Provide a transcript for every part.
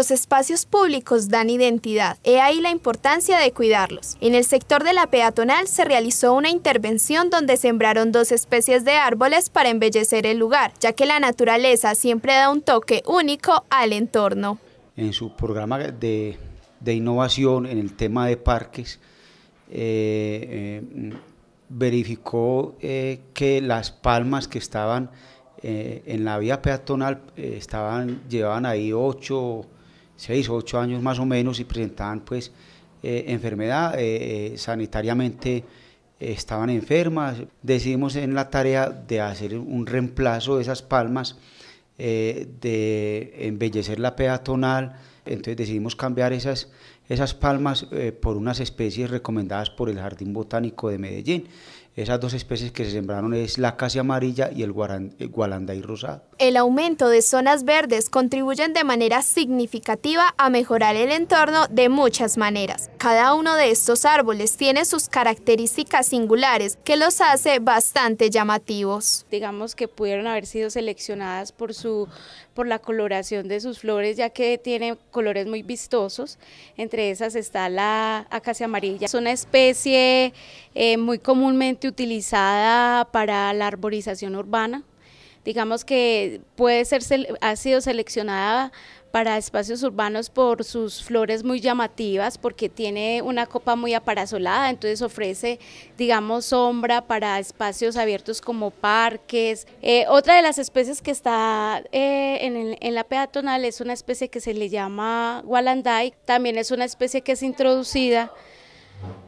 Los espacios públicos dan identidad, he ahí la importancia de cuidarlos. En el sector de la peatonal se realizó una intervención donde sembraron dos especies de árboles para embellecer el lugar, ya que la naturaleza siempre da un toque único al entorno. En su programa de, innovación en el tema de parques, eh, eh, verificó eh, que las palmas que estaban en la vía peatonal estaban, llevaban ahí ocho o ocho años más o menos y presentaban pues eh, enfermedad, eh, eh, sanitariamente estaban enfermas. Decidimos en la tarea de hacer un reemplazo de esas palmas, de embellecer la peatonal, entonces decidimos cambiar esas, esas palmas por unas especies recomendadas por el Jardín Botánico de Medellín. Esas dos especies que se sembraron es la acacia amarilla y el, gualanday rosado. El aumento de zonas verdes contribuyen de manera significativa a mejorar el entorno de muchas maneras. Cada uno de estos árboles tiene sus características singulares que los hace bastante llamativos. Digamos que pudieron haber sido seleccionadas por, su, por la coloración de sus flores, ya que tiene colores muy vistosos. Entre esas está la acacia amarilla. Es una especie eh, muy comúnmente utilizada para la arborización urbana. Digamos que puede ser, ha sido seleccionada para espacios urbanos por sus flores muy llamativas, porque tiene una copa muy aparasolada, entonces ofrece, digamos, sombra para espacios abiertos como parques. Eh, otra de las especies que está eh, en, la peatonal es una especie que se le llama walandai también es una especie que es introducida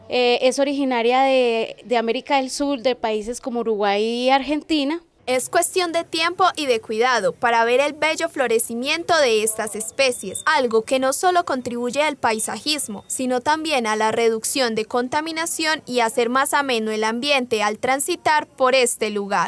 eh, es originaria de, de América del Sur, de países como Uruguay y Argentina. Es cuestión de tiempo y de cuidado para ver el bello florecimiento de estas especies, algo que no solo contribuye al paisajismo, sino también a la reducción de contaminación y hacer más ameno el ambiente al transitar por este lugar.